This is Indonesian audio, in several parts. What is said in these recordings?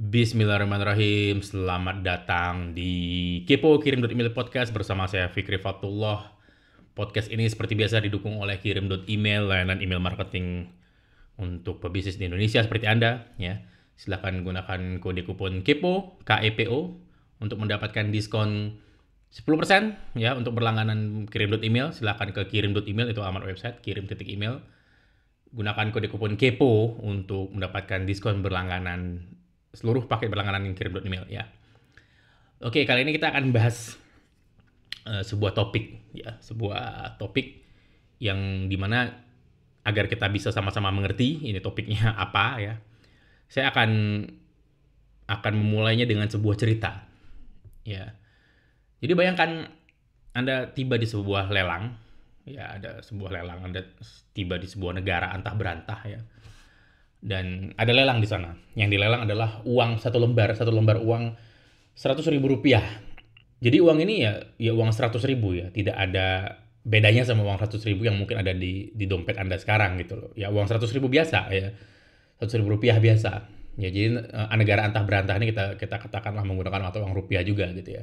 Bismillahirrahmanirrahim. Selamat datang di Kepo Kirim Email Podcast bersama saya Fikri Fatullah. Podcast ini seperti biasa didukung oleh Kirim Email, layanan email marketing untuk pebisnis di Indonesia seperti Anda. Ya, silahkan gunakan kode kupon Kepo KEPO untuk mendapatkan diskon 10% ya untuk berlangganan Kirim Email. Silahkan ke Kirim Email itu alamat website kirim titik email. Gunakan kode kupon Kepo untuk mendapatkan diskon berlangganan seluruh paket berlangganan yang kirim email ya. Oke, kali ini kita akan bahas uh, sebuah topik ya, sebuah topik yang dimana agar kita bisa sama-sama mengerti ini topiknya apa ya. Saya akan akan memulainya dengan sebuah cerita. Ya. Jadi bayangkan Anda tiba di sebuah lelang, ya ada sebuah lelang Anda tiba di sebuah negara antah berantah ya dan ada lelang di sana. Yang dilelang adalah uang satu lembar, satu lembar uang seratus ribu rupiah. Jadi uang ini ya ya uang seratus ribu ya, tidak ada bedanya sama uang seratus ribu yang mungkin ada di di dompet anda sekarang gitu loh. Ya uang seratus ribu biasa ya, seratus ribu rupiah biasa. Ya jadi eh, negara antah berantah ini kita kita katakanlah menggunakan mata uang rupiah juga gitu ya.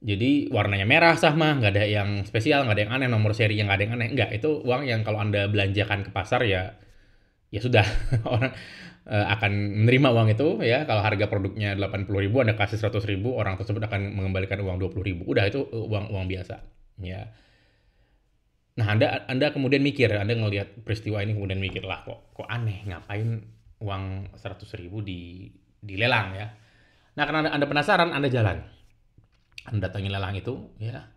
Jadi warnanya merah sah mah nggak ada yang spesial, nggak ada yang aneh, nomor seri yang nggak ada yang aneh, nggak. Itu uang yang kalau anda belanjakan ke pasar ya ya sudah orang eh, akan menerima uang itu ya kalau harga produknya 80 ribu anda kasih 100 ribu orang tersebut akan mengembalikan uang 20 ribu udah itu eh, uang uang biasa ya nah anda anda kemudian mikir anda ngelihat peristiwa ini kemudian mikir lah kok kok aneh ngapain uang 100 ribu di dilelang ya nah karena anda, anda penasaran anda jalan anda datangi lelang itu ya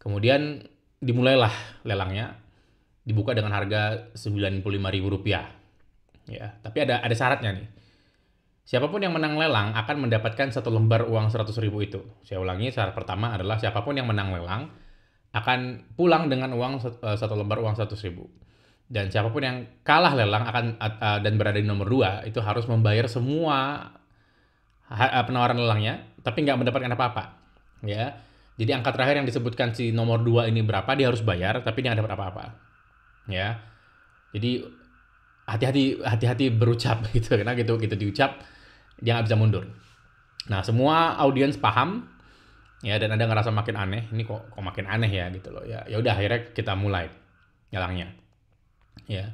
kemudian dimulailah lelangnya dibuka dengan harga ribu rupiah ya tapi ada ada syaratnya nih Siapapun yang menang lelang akan mendapatkan satu lembar uang 100 ribu itu. Saya ulangi, syarat pertama adalah siapapun yang menang lelang akan pulang dengan uang eh, satu lembar uang 100 ribu. Dan siapapun yang kalah lelang akan dan berada di nomor 2 itu harus membayar semua eh, penawaran lelangnya, tapi nggak mendapatkan apa-apa. Ya, jadi angka terakhir yang disebutkan si nomor 2 ini berapa, dia harus bayar, tapi dia nggak dapat apa-apa. Ya, jadi hati-hati hati-hati berucap gitu karena gitu gitu diucap dia nggak bisa mundur nah semua audiens paham ya dan ada ngerasa makin aneh ini kok kok makin aneh ya gitu loh ya ya udah akhirnya kita mulai nyalangnya ya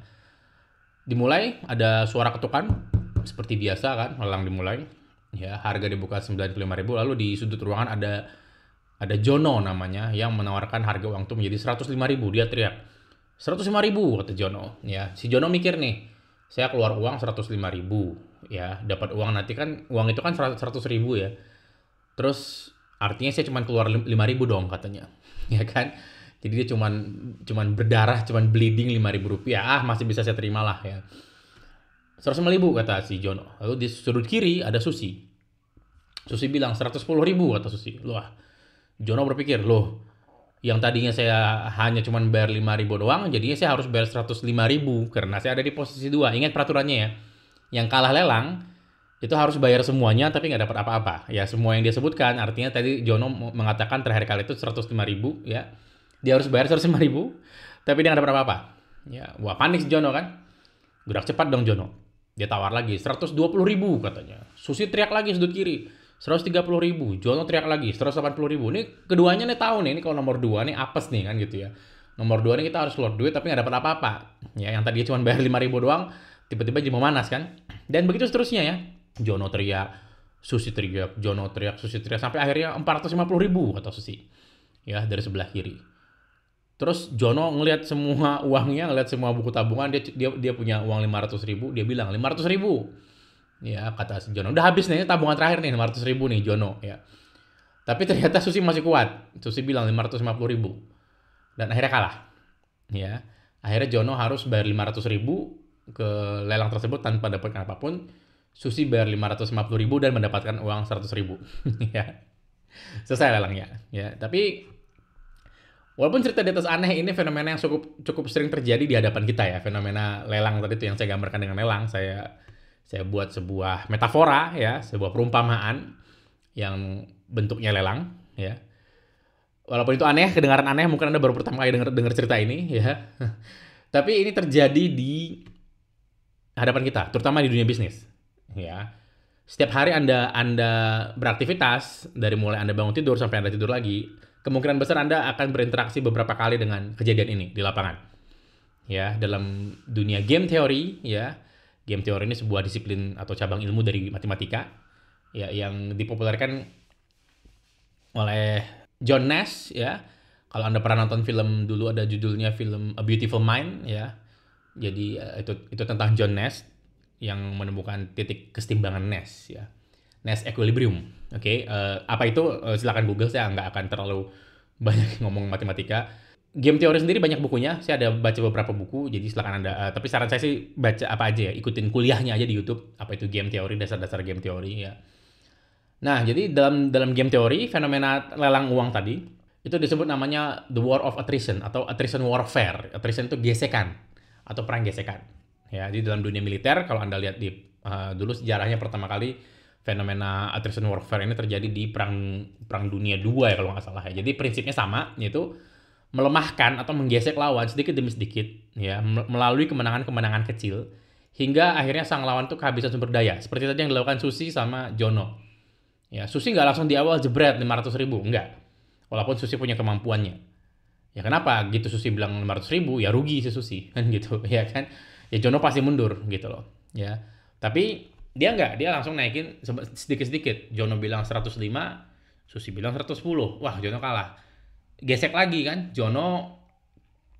dimulai ada suara ketukan seperti biasa kan lelang dimulai ya harga dibuka sembilan puluh ribu lalu di sudut ruangan ada ada Jono namanya yang menawarkan harga uang itu menjadi seratus ribu dia teriak 105 ribu kata Jono ya si Jono mikir nih saya keluar uang 105 ribu ya dapat uang nanti kan uang itu kan 100 ribu ya terus artinya saya cuma keluar 5 ribu dong katanya ya kan jadi dia cuma, cuman berdarah cuma bleeding 5 ribu rupiah ah masih bisa saya terima lah ya 105 ribu kata si Jono lalu di sudut kiri ada Susi Susi bilang 110 ribu kata Susi loh ah. Jono berpikir loh yang tadinya saya hanya cuman bayar 5 ribu doang, jadinya saya harus bayar 105 ribu karena saya ada di posisi dua. Ingat peraturannya ya. Yang kalah lelang itu harus bayar semuanya tapi nggak dapat apa-apa. Ya semua yang dia sebutkan artinya tadi Jono mengatakan terakhir kali itu 105 ribu ya. Dia harus bayar 105 ribu tapi dia nggak dapat apa-apa. Ya, wah panik si Jono kan. Gerak cepat dong Jono. Dia tawar lagi 120 ribu katanya. Susi teriak lagi sudut kiri. 130 ribu, Jono teriak lagi 180 ribu. Ini keduanya nih tahu nih, ini kalau nomor dua nih apes nih kan gitu ya. Nomor dua nih kita harus keluar duit tapi nggak dapat apa-apa. Ya yang tadi cuma bayar 5 ribu doang, tiba-tiba jadi memanas kan. Dan begitu seterusnya ya. Jono teriak, Susi teriak, Jono teriak, Susi teriak sampai akhirnya 450 ribu kata Susi. Ya dari sebelah kiri. Terus Jono ngelihat semua uangnya, ngelihat semua buku tabungan, dia dia dia punya uang 500 ribu, dia bilang 500 ribu Ya, kata si Jono. Udah habis nih, tabungan terakhir nih, 500 ribu nih Jono. Ya. Tapi ternyata Susi masih kuat. Susi bilang 550 ribu. Dan akhirnya kalah. Ya. Akhirnya Jono harus bayar 500 ribu ke lelang tersebut tanpa dapatkan apapun. Susi bayar 550 ribu dan mendapatkan uang 100 ribu. ya. Selesai lelangnya. Ya. Tapi Walaupun cerita di atas aneh ini fenomena yang cukup cukup sering terjadi di hadapan kita ya fenomena lelang tadi itu yang saya gambarkan dengan lelang saya saya buat sebuah metafora ya, sebuah perumpamaan yang bentuknya lelang ya. Walaupun itu aneh, kedengaran aneh, mungkin Anda baru pertama kali dengar cerita ini ya. Tapi ini terjadi di hadapan kita, terutama di dunia bisnis ya. Setiap hari Anda Anda beraktivitas dari mulai Anda bangun tidur sampai Anda tidur lagi, kemungkinan besar Anda akan berinteraksi beberapa kali dengan kejadian ini di lapangan. Ya, dalam dunia game theory ya, Game teori ini sebuah disiplin atau cabang ilmu dari matematika ya yang dipopulerkan oleh John Nash ya. Kalau Anda pernah nonton film dulu ada judulnya film A Beautiful Mind ya. Jadi eh, itu itu tentang John Nash yang menemukan titik kesetimbangan Nash ya. Nash equilibrium. Oke, okay? uh, eh, apa itu uh, silakan Google saya nggak akan terlalu banyak ngomong matematika game teori sendiri banyak bukunya. Saya ada baca beberapa buku, jadi silakan Anda. Uh, tapi saran saya sih baca apa aja ya, ikutin kuliahnya aja di YouTube. Apa itu game teori, dasar-dasar game teori ya. Nah, jadi dalam dalam game teori, fenomena lelang uang tadi itu disebut namanya the war of attrition atau attrition warfare. Attrition itu gesekan atau perang gesekan. Ya, di dalam dunia militer kalau Anda lihat di uh, dulu sejarahnya pertama kali fenomena attrition warfare ini terjadi di perang perang dunia dua ya kalau nggak salah ya. Jadi prinsipnya sama yaitu melemahkan atau menggesek lawan sedikit demi sedikit ya melalui kemenangan-kemenangan kecil hingga akhirnya sang lawan tuh kehabisan sumber daya seperti tadi yang dilakukan Susi sama Jono ya Susi nggak langsung di awal jebret 500 ribu enggak walaupun Susi punya kemampuannya ya kenapa gitu Susi bilang 500 ribu ya rugi si Susi kan gitu ya kan ya Jono pasti mundur gitu loh ya tapi dia nggak dia langsung naikin sedikit-sedikit Jono bilang 105 Susi bilang 110 wah Jono kalah gesek lagi kan Jono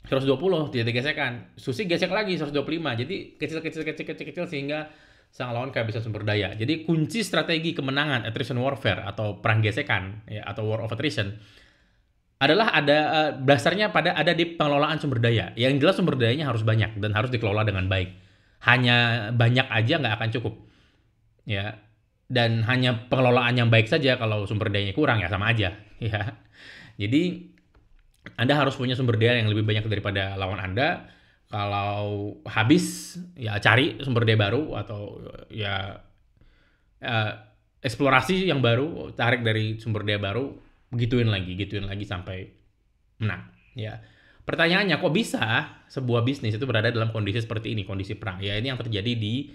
120 tidak digesekan Susi gesek lagi 125 jadi kecil kecil kecil kecil kecil sehingga sang lawan bisa sumber daya jadi kunci strategi kemenangan attrition warfare atau perang gesekan ya, atau war of attrition adalah ada uh, dasarnya pada ada di pengelolaan sumber daya yang jelas sumber dayanya harus banyak dan harus dikelola dengan baik hanya banyak aja nggak akan cukup ya dan hanya pengelolaan yang baik saja kalau sumber dayanya kurang ya sama aja ya jadi Anda harus punya sumber daya yang lebih banyak daripada lawan Anda. Kalau habis ya cari sumber daya baru atau ya uh, eksplorasi yang baru, tarik dari sumber daya baru, gituin lagi, gituin lagi sampai menang. Ya. Pertanyaannya kok bisa sebuah bisnis itu berada dalam kondisi seperti ini, kondisi perang? Ya ini yang terjadi di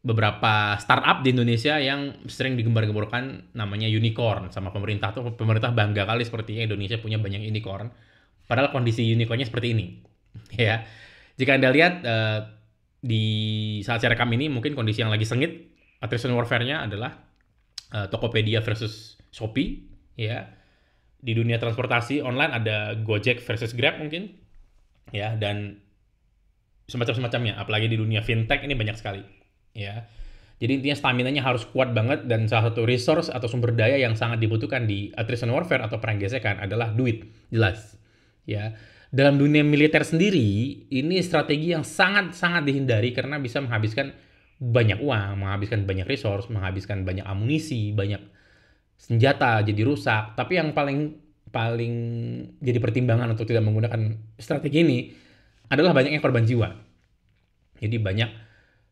beberapa startup di Indonesia yang sering digembar-gemborkan namanya unicorn sama pemerintah tuh pemerintah bangga kali sepertinya Indonesia punya banyak unicorn padahal kondisi unicornnya seperti ini ya jika anda lihat uh, di saat saya rekam ini mungkin kondisi yang lagi sengit attrition warfare-nya adalah uh, Tokopedia versus Shopee ya di dunia transportasi online ada Gojek versus Grab mungkin ya dan semacam-semacamnya apalagi di dunia fintech ini banyak sekali ya. Jadi intinya stamina-nya harus kuat banget dan salah satu resource atau sumber daya yang sangat dibutuhkan di attrition warfare atau perang gesekan adalah duit, jelas. Ya. Dalam dunia militer sendiri, ini strategi yang sangat-sangat dihindari karena bisa menghabiskan banyak uang, menghabiskan banyak resource, menghabiskan banyak amunisi, banyak senjata jadi rusak. Tapi yang paling paling jadi pertimbangan untuk tidak menggunakan strategi ini adalah banyaknya korban jiwa. Jadi banyak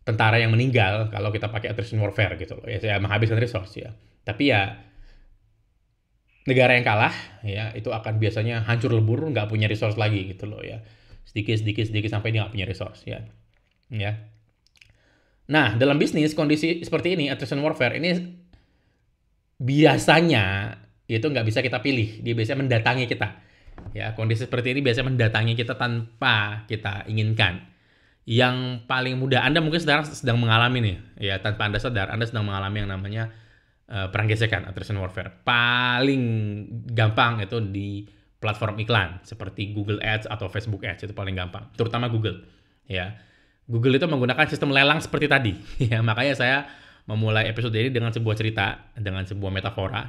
tentara yang meninggal kalau kita pakai attrition warfare gitu loh ya saya menghabiskan resource ya tapi ya negara yang kalah ya itu akan biasanya hancur lebur nggak punya resource lagi gitu loh ya sedikit sedikit sedikit sampai dia nggak punya resource ya ya nah dalam bisnis kondisi seperti ini attrition warfare ini biasanya itu nggak bisa kita pilih dia biasanya mendatangi kita ya kondisi seperti ini biasanya mendatangi kita tanpa kita inginkan yang paling mudah Anda mungkin sekarang sedang mengalami nih ya tanpa Anda sadar Anda sedang mengalami yang namanya uh, perang gesekan attrition warfare. Paling gampang itu di platform iklan seperti Google Ads atau Facebook Ads itu paling gampang, terutama Google ya. Google itu menggunakan sistem lelang seperti tadi. ya, makanya saya memulai episode ini dengan sebuah cerita, dengan sebuah metafora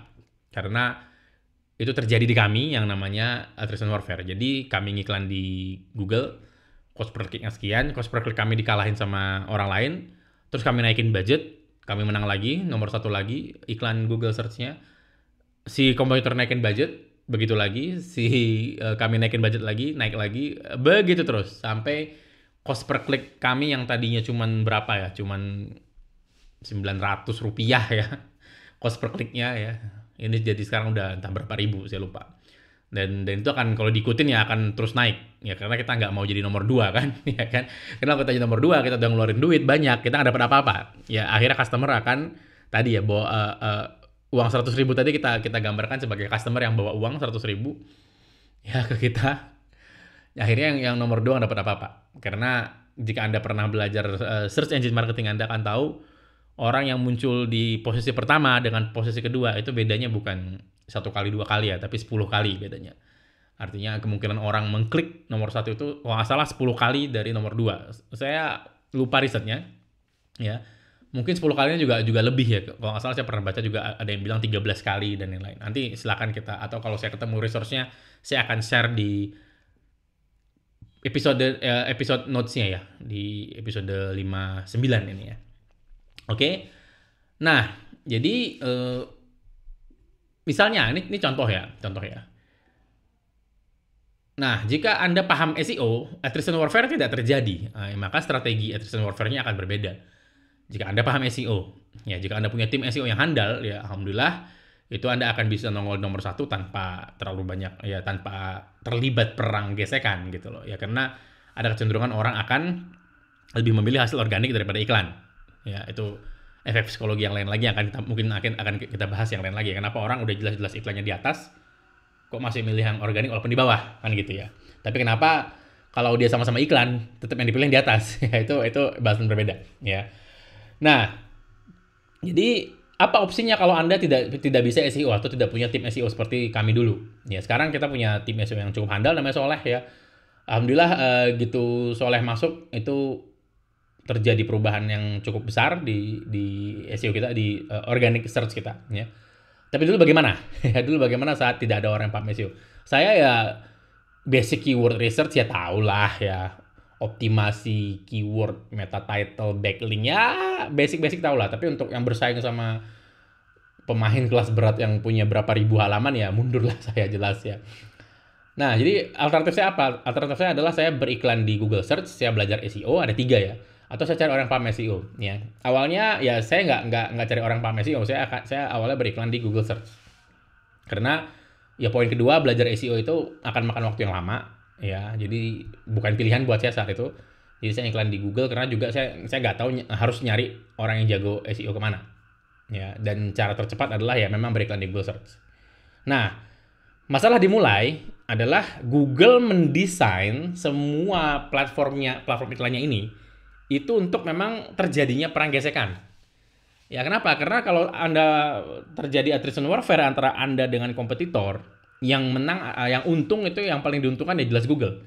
karena itu terjadi di kami yang namanya eh, attrition warfare. Jadi kami ngiklan di Google cost per kliknya sekian, cost per klik kami dikalahin sama orang lain, terus kami naikin budget, kami menang lagi, nomor satu lagi, iklan Google search-nya, si komputer naikin budget, begitu lagi, si uh, kami naikin budget lagi, naik lagi, begitu terus, sampai cost per klik kami yang tadinya cuman berapa ya, cuman 900 rupiah ya, cost per kliknya ya, ini jadi sekarang udah entah berapa ribu, saya lupa dan dan itu akan kalau diikutin ya akan terus naik ya karena kita nggak mau jadi nomor dua kan ya kan karena kita jadi nomor dua kita udah ngeluarin duit banyak kita nggak dapat apa-apa ya akhirnya customer akan tadi ya bawa uh, uh, uang seratus ribu tadi kita kita gambarkan sebagai customer yang bawa uang seratus ribu ya ke kita ya, akhirnya yang yang nomor dua nggak dapat apa-apa karena jika anda pernah belajar uh, search engine marketing anda akan tahu orang yang muncul di posisi pertama dengan posisi kedua itu bedanya bukan satu kali dua kali ya, tapi sepuluh kali bedanya. Artinya kemungkinan orang mengklik nomor satu itu kalau nggak salah 10 kali dari nomor dua. Saya lupa risetnya, ya. Mungkin 10 kalinya juga juga lebih ya. Kalau nggak salah saya pernah baca juga ada yang bilang tiga belas kali dan yang lain Nanti silakan kita atau kalau saya ketemu resource-nya, saya akan share di episode eh, episode notes-nya ya di episode 59 ini ya. Oke. Nah, jadi eh, Misalnya, ini, ini contoh ya, contoh ya. Nah, jika Anda paham SEO, attrition warfare tidak terjadi. Eh, maka strategi attrition warfare-nya akan berbeda. Jika Anda paham SEO, ya jika Anda punya tim SEO yang handal, ya Alhamdulillah, itu Anda akan bisa nongol nomor satu tanpa terlalu banyak, ya tanpa terlibat perang gesekan gitu loh. Ya karena ada kecenderungan orang akan lebih memilih hasil organik daripada iklan. Ya, itu efek psikologi yang lain lagi yang akan kita mungkin akan akan kita bahas yang lain lagi Kenapa orang udah jelas-jelas iklannya di atas kok masih milih yang organik walaupun di bawah kan gitu ya. Tapi kenapa kalau dia sama-sama iklan tetap yang dipilih yang di atas ya itu itu bahasan berbeda ya. Nah, jadi apa opsinya kalau Anda tidak tidak bisa SEO atau tidak punya tim SEO seperti kami dulu? Ya, sekarang kita punya tim SEO yang cukup handal namanya Soleh ya. Alhamdulillah eh, gitu Soleh masuk itu terjadi perubahan yang cukup besar di di SEO kita di uh, organic search kita ya. Tapi dulu bagaimana? Ya, dulu bagaimana saat tidak ada orang yang paham SEO? Saya ya basic keyword research ya tau lah ya optimasi keyword meta title backlink ya basic basic tau lah tapi untuk yang bersaing sama pemain kelas berat yang punya berapa ribu halaman ya mundurlah saya jelas ya nah jadi alternatif saya apa alternatif saya adalah saya beriklan di Google Search saya belajar SEO ada tiga ya atau saya cari orang pak SEO ya awalnya ya saya nggak nggak nggak cari orang pak SEO saya akan saya awalnya beriklan di Google Search karena ya poin kedua belajar SEO itu akan makan waktu yang lama ya jadi bukan pilihan buat saya saat itu jadi saya iklan di Google karena juga saya saya nggak tahu harus nyari orang yang jago SEO kemana ya dan cara tercepat adalah ya memang beriklan di Google Search nah masalah dimulai adalah Google mendesain semua platformnya platform iklannya ini itu untuk memang terjadinya perang gesekan. Ya kenapa? Karena kalau Anda terjadi attrition warfare antara Anda dengan kompetitor, yang menang eh, yang untung itu yang paling diuntungkan ya jelas Google.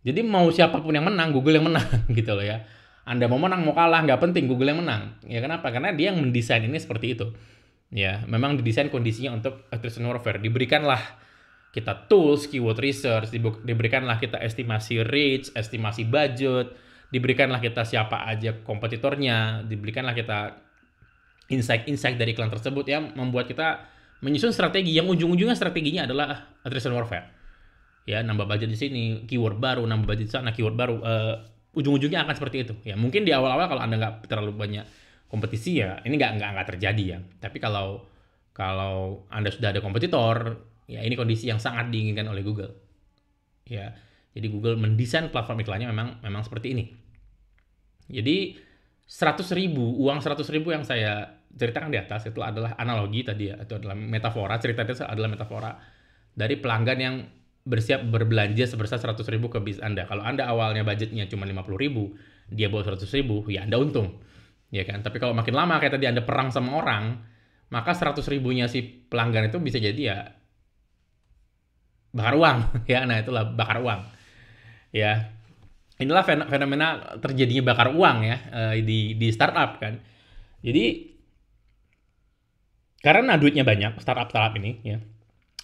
Jadi mau siapapun yang menang, Google yang menang gitu loh ya. Anda mau menang mau kalah nggak penting Google yang menang. Ya kenapa? Karena dia yang mendesain ini seperti itu. Ya, memang didesain kondisinya untuk attrition warfare. Diberikanlah kita tools keyword research, diberikanlah kita estimasi reach, estimasi budget, diberikanlah kita siapa aja kompetitornya, diberikanlah kita insight-insight dari iklan tersebut yang membuat kita menyusun strategi yang ujung-ujungnya strateginya adalah ah, attrition warfare. Ya, nambah budget di sini, keyword baru, nambah budget di sana, keyword baru. Uh, ujung-ujungnya akan seperti itu. Ya, mungkin di awal-awal kalau Anda nggak terlalu banyak kompetisi ya, ini nggak nggak nggak terjadi ya. Tapi kalau kalau Anda sudah ada kompetitor, ya ini kondisi yang sangat diinginkan oleh Google. Ya, jadi Google mendesain platform iklannya memang memang seperti ini. Jadi 100 ribu, uang 100 ribu yang saya ceritakan di atas itu adalah analogi tadi ya, itu adalah metafora, cerita itu adalah metafora dari pelanggan yang bersiap berbelanja sebesar 100 ribu ke bis Anda. Kalau Anda awalnya budgetnya cuma 50 ribu, dia bawa 100 ribu, ya Anda untung. Ya kan? Tapi kalau makin lama kayak tadi Anda perang sama orang, maka 100 ribunya si pelanggan itu bisa jadi ya bakar uang. ya, nah itulah bakar uang. Ya, inilah fenomena terjadinya bakar uang ya eh, di di startup kan. Jadi karena duitnya banyak startup startup ini ya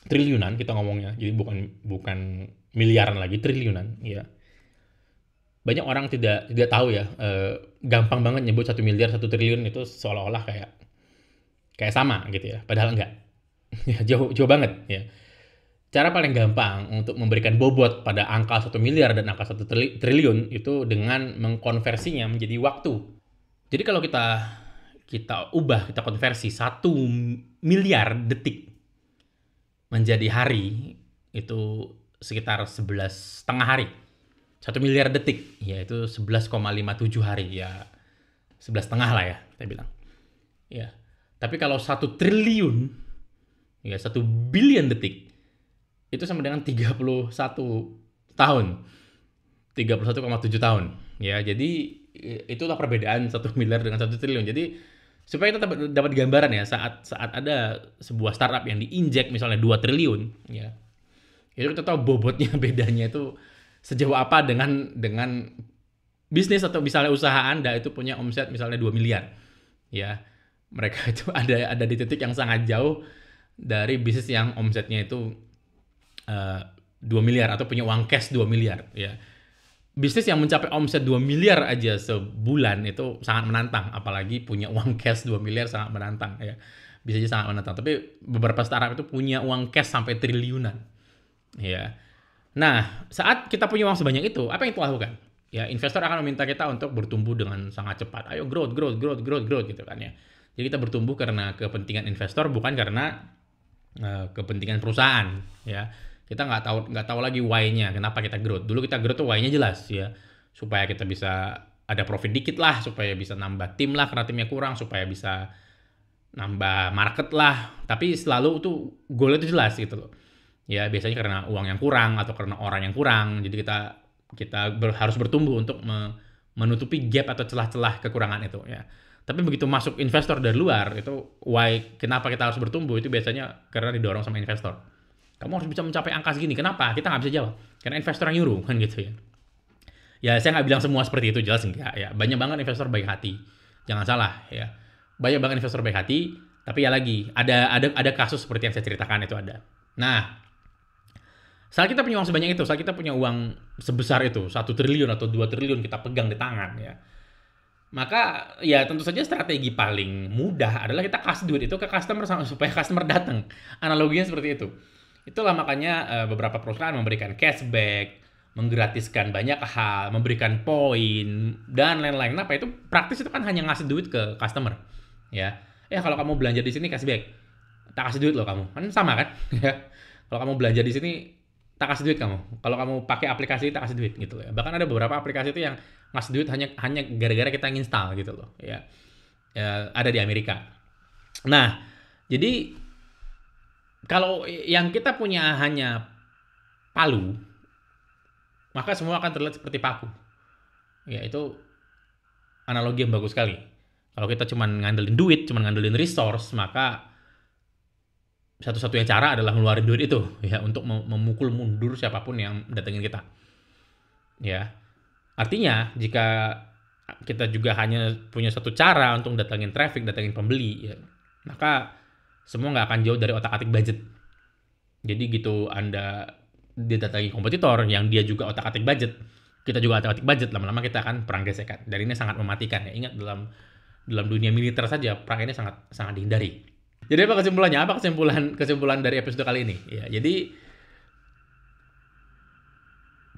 triliunan kita ngomongnya jadi bukan bukan miliaran lagi triliunan ya banyak orang tidak tidak tahu ya eh, gampang banget nyebut satu miliar satu triliun itu seolah-olah kayak kayak sama gitu ya padahal enggak ya, jauh jauh banget ya cara paling gampang untuk memberikan bobot pada angka 1 miliar dan angka 1 triliun itu dengan mengkonversinya menjadi waktu. Jadi kalau kita kita ubah, kita konversi 1 miliar detik menjadi hari itu sekitar 11 setengah hari. 1 miliar detik yaitu 11,57 hari ya 11 setengah lah ya kita bilang. Ya. Tapi kalau 1 triliun ya 1 billion detik itu sama dengan 31 tahun. 31,7 tahun. Ya, jadi itulah perbedaan satu miliar dengan satu triliun. Jadi supaya kita dapat gambaran ya saat saat ada sebuah startup yang diinjek misalnya 2 triliun ya. Itu kita tahu bobotnya bedanya itu sejauh apa dengan dengan bisnis atau misalnya usaha Anda itu punya omset misalnya 2 miliar. Ya. Mereka itu ada ada di titik yang sangat jauh dari bisnis yang omsetnya itu uh, eh, 2 miliar atau punya uang cash 2 miliar ya. Bisnis yang mencapai omset 2 miliar aja sebulan itu sangat menantang apalagi punya uang cash 2 miliar sangat menantang ya. Bisa jadi sangat menantang. Tapi beberapa startup itu punya uang cash sampai triliunan. Ya. Nah, saat kita punya uang sebanyak itu, apa yang kita lakukan? Ya, investor akan meminta kita untuk bertumbuh dengan sangat cepat. Ayo growth, growth, growth, growth, growth gitu kan ya. Jadi kita bertumbuh karena kepentingan investor bukan karena uh, kepentingan perusahaan ya kita nggak tahu nggak tahu lagi why-nya kenapa kita growth dulu kita growth tuh why-nya jelas ya supaya kita bisa ada profit dikit lah supaya bisa nambah tim lah karena timnya kurang supaya bisa nambah market lah tapi selalu tuh goalnya itu jelas gitu loh ya biasanya karena uang yang kurang atau karena orang yang kurang jadi kita kita ber, harus bertumbuh untuk me, menutupi gap atau celah-celah kekurangan itu ya tapi begitu masuk investor dari luar itu why kenapa kita harus bertumbuh itu biasanya karena didorong sama investor kamu harus bisa mencapai angka segini. Kenapa? Kita nggak bisa jawab. Karena investor yang nyuruh kan gitu ya. Ya saya nggak bilang semua seperti itu jelas enggak ya. Banyak banget investor baik hati. Jangan salah ya. Banyak banget investor baik hati. Tapi ya lagi ada ada ada kasus seperti yang saya ceritakan itu ada. Nah, saat kita punya uang sebanyak itu, saat kita punya uang sebesar itu, satu triliun atau dua triliun kita pegang di tangan ya. Maka ya tentu saja strategi paling mudah adalah kita kasih duit itu ke customer supaya customer datang. Analoginya seperti itu. Itulah makanya uh, beberapa perusahaan memberikan cashback, menggratiskan banyak hal, memberikan poin dan lain-lain. Kenapa itu praktis itu kan hanya ngasih duit ke customer, ya. Ya kalau kamu belanja di sini cashback, tak kasih duit loh kamu. Kan sama kan? Ya. kalau kamu belanja di sini tak kasih duit kamu. Kalau kamu pakai aplikasi tak kasih duit gitu ya. Bahkan ada beberapa aplikasi itu yang ngasih duit hanya hanya gara-gara kita install gitu loh, ya. ya ada di Amerika. Nah, jadi kalau yang kita punya hanya palu, maka semua akan terlihat seperti paku. Ya itu analogi yang bagus sekali. Kalau kita cuma ngandelin duit, cuma ngandelin resource, maka satu-satunya cara adalah ngeluarin duit itu ya untuk memukul mundur siapapun yang datengin kita. Ya. Artinya jika kita juga hanya punya satu cara untuk datengin traffic, datengin pembeli, ya, maka semua nggak akan jauh dari otak-atik budget. Jadi gitu Anda didatangi kompetitor yang dia juga otak-atik budget, kita juga otak-atik budget, lama-lama kita akan perang gesekan. Dan ini sangat mematikan ya. Ingat dalam dalam dunia militer saja perang ini sangat sangat dihindari. Jadi apa kesimpulannya? Apa kesimpulan kesimpulan dari episode kali ini? Ya, jadi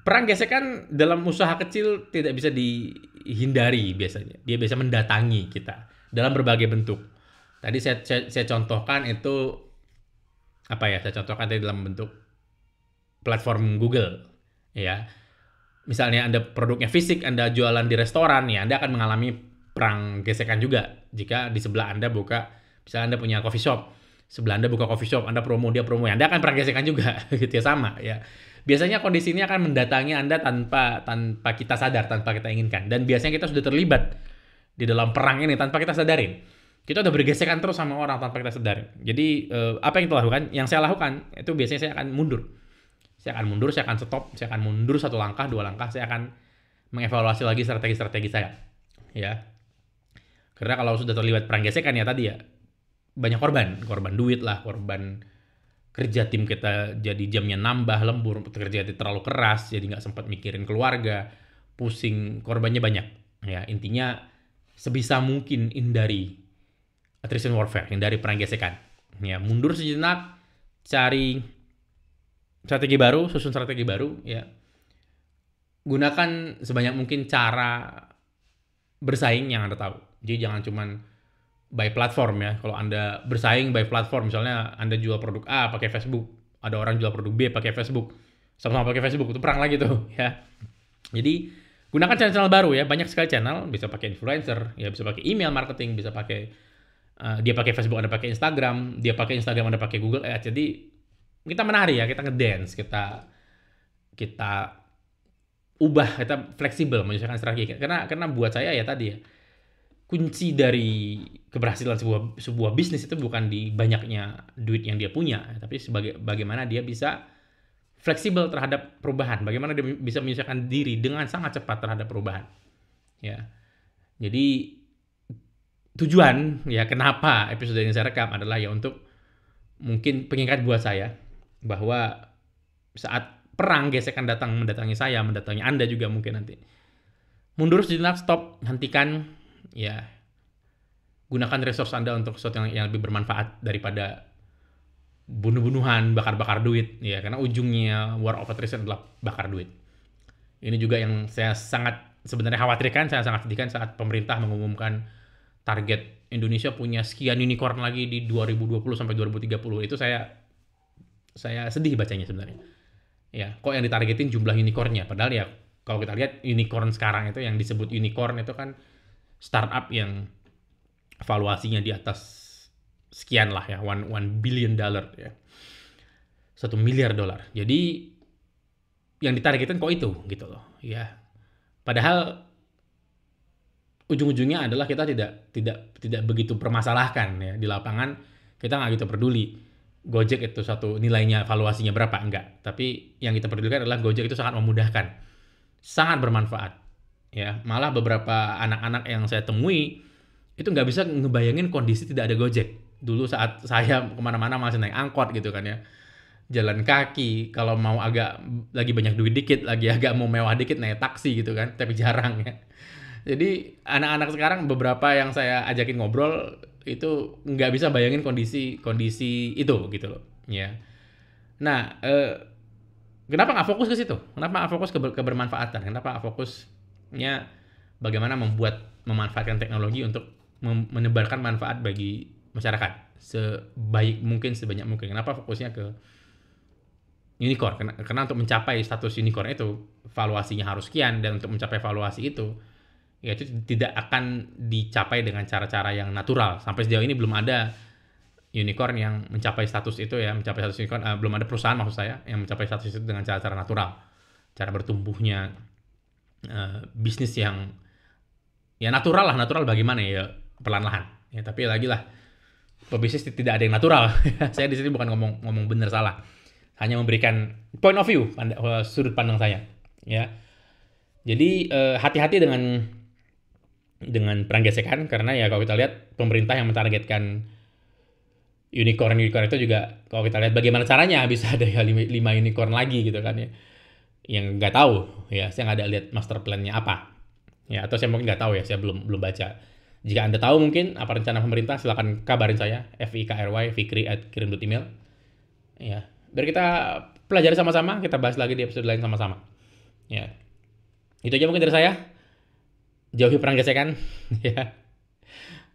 perang gesekan dalam usaha kecil tidak bisa dihindari biasanya. Dia biasa mendatangi kita dalam berbagai bentuk Tadi saya, saya, saya contohkan itu apa ya? Saya contohkan tadi dalam bentuk platform Google, ya. Misalnya Anda produknya fisik, Anda jualan di restoran, ya Anda akan mengalami perang gesekan juga jika di sebelah Anda buka, misalnya Anda punya coffee shop, sebelah Anda buka coffee shop, Anda promo, dia promo, ya, Anda akan perang gesekan juga, gitu ya sama, ya biasanya kondisi ini akan mendatangi Anda tanpa tanpa kita sadar, tanpa kita inginkan. Dan biasanya kita sudah terlibat di dalam perang ini tanpa kita sadarin kita udah bergesekan terus sama orang tanpa kita sadar. Jadi uh, apa yang kita lakukan, yang saya lakukan itu biasanya saya akan mundur. Saya akan mundur, saya akan stop, saya akan mundur satu langkah, dua langkah, saya akan mengevaluasi lagi strategi-strategi saya. Ya. Karena kalau sudah terlibat perang gesekan ya tadi ya banyak korban, korban duit lah, korban kerja tim kita jadi jamnya nambah lembur, kerja terlalu keras, jadi nggak sempat mikirin keluarga, pusing, korbannya banyak. Ya intinya sebisa mungkin hindari attrition warfare, hindari perang gesekan. Ya, mundur sejenak, cari strategi baru, susun strategi baru, ya. Gunakan sebanyak mungkin cara bersaing yang Anda tahu. Jadi jangan cuman by platform ya. Kalau Anda bersaing by platform, misalnya Anda jual produk A pakai Facebook, ada orang jual produk B pakai Facebook, sama-sama pakai Facebook, itu perang lagi tuh ya. Jadi gunakan channel-channel baru ya, banyak sekali channel, bisa pakai influencer, ya bisa pakai email marketing, bisa pakai Eh, dia pakai Facebook ada pakai Instagram dia pakai Instagram ada pakai Google Ads jadi kita menari ya kita ngedance kita kita ubah kita fleksibel menyesuaikan strategi karena karena buat saya ya tadi ya kunci dari keberhasilan sebuah sebuah bisnis itu bukan di banyaknya duit yang dia punya tapi sebagai bagaimana dia bisa fleksibel terhadap perubahan, bagaimana dia bisa menyesuaikan diri dengan sangat cepat terhadap perubahan. Ya. Jadi tujuan ya kenapa episode ini saya rekam adalah ya untuk mungkin pengingat buat saya bahwa saat perang gesekan datang mendatangi saya, mendatangi Anda juga mungkin nanti. Mundur sejenak, stop, hentikan, ya gunakan resource Anda untuk sesuatu yang, yang lebih bermanfaat daripada bunuh-bunuhan, bakar-bakar duit, ya karena ujungnya war of attrition adalah bakar duit. Ini juga yang saya sangat sebenarnya khawatirkan, saya sangat sedihkan saat pemerintah mengumumkan target Indonesia punya sekian unicorn lagi di 2020 sampai 2030 itu saya saya sedih bacanya sebenarnya ya kok yang ditargetin jumlah unicornnya padahal ya kalau kita lihat unicorn sekarang itu yang disebut unicorn itu kan startup yang valuasinya di atas sekian lah ya one one billion dollar ya satu miliar dolar jadi yang ditargetin kok itu gitu loh ya padahal ujung-ujungnya adalah kita tidak tidak tidak begitu permasalahkan ya di lapangan kita nggak gitu peduli Gojek itu satu nilainya valuasinya berapa enggak tapi yang kita pedulikan adalah Gojek itu sangat memudahkan sangat bermanfaat ya malah beberapa anak-anak yang saya temui itu nggak bisa ngebayangin kondisi tidak ada Gojek dulu saat saya kemana-mana masih naik angkot gitu kan ya jalan kaki kalau mau agak lagi banyak duit dikit lagi agak mau mewah dikit naik taksi gitu kan tapi jarang ya jadi anak-anak sekarang beberapa yang saya ajakin ngobrol itu nggak bisa bayangin kondisi kondisi itu gitu loh. Ya. Nah, eh, kenapa nggak fokus ke situ? Kenapa nggak fokus ke kebermanfaatan? Kenapa nggak fokusnya bagaimana membuat memanfaatkan teknologi untuk menebarkan manfaat bagi masyarakat sebaik mungkin sebanyak mungkin. Kenapa fokusnya ke unicorn? Karena, untuk mencapai status unicorn itu valuasinya harus kian dan untuk mencapai valuasi itu ya itu tidak akan dicapai dengan cara-cara yang natural. Sampai sejauh ini belum ada unicorn yang mencapai status itu ya, mencapai status unicorn, uh, belum ada perusahaan maksud saya yang mencapai status itu dengan cara-cara natural. Cara bertumbuhnya uh, bisnis yang ya natural lah, natural bagaimana ya perlahan-lahan. Ya, tapi lagi lah pebisnis tidak ada yang natural. saya di sini bukan ngomong ngomong benar salah. Hanya memberikan point of view pand eh, sudut pandang saya, ya. Jadi hati-hati dengan dengan perang gesekan karena ya kalau kita lihat pemerintah yang menargetkan unicorn unicorn itu juga kalau kita lihat bagaimana caranya bisa ada ya lima, unicorn lagi gitu kan ya yang nggak tahu ya saya nggak ada lihat master plan-nya apa ya atau saya mungkin nggak tahu ya saya belum belum baca jika anda tahu mungkin apa rencana pemerintah silahkan kabarin saya fikry fikri at kirim email ya biar kita pelajari sama-sama kita bahas lagi di episode lain sama-sama ya itu aja mungkin dari saya jauhi perang gesekan ya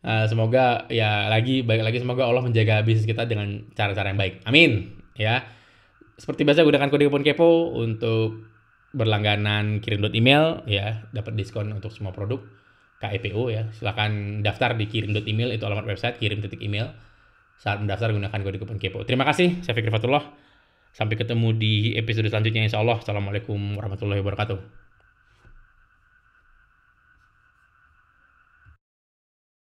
uh, semoga ya lagi baik lagi semoga Allah menjaga bisnis kita dengan cara-cara yang baik amin ya seperti biasa gunakan kode kupon kepo untuk berlangganan kirim dot email ya dapat diskon untuk semua produk KEPO ya silahkan daftar di kirim dot email itu alamat website kirim titik email saat mendaftar gunakan kode kupon kepo terima kasih saya Fikri Fatullah sampai ketemu di episode selanjutnya insya assalamualaikum warahmatullahi wabarakatuh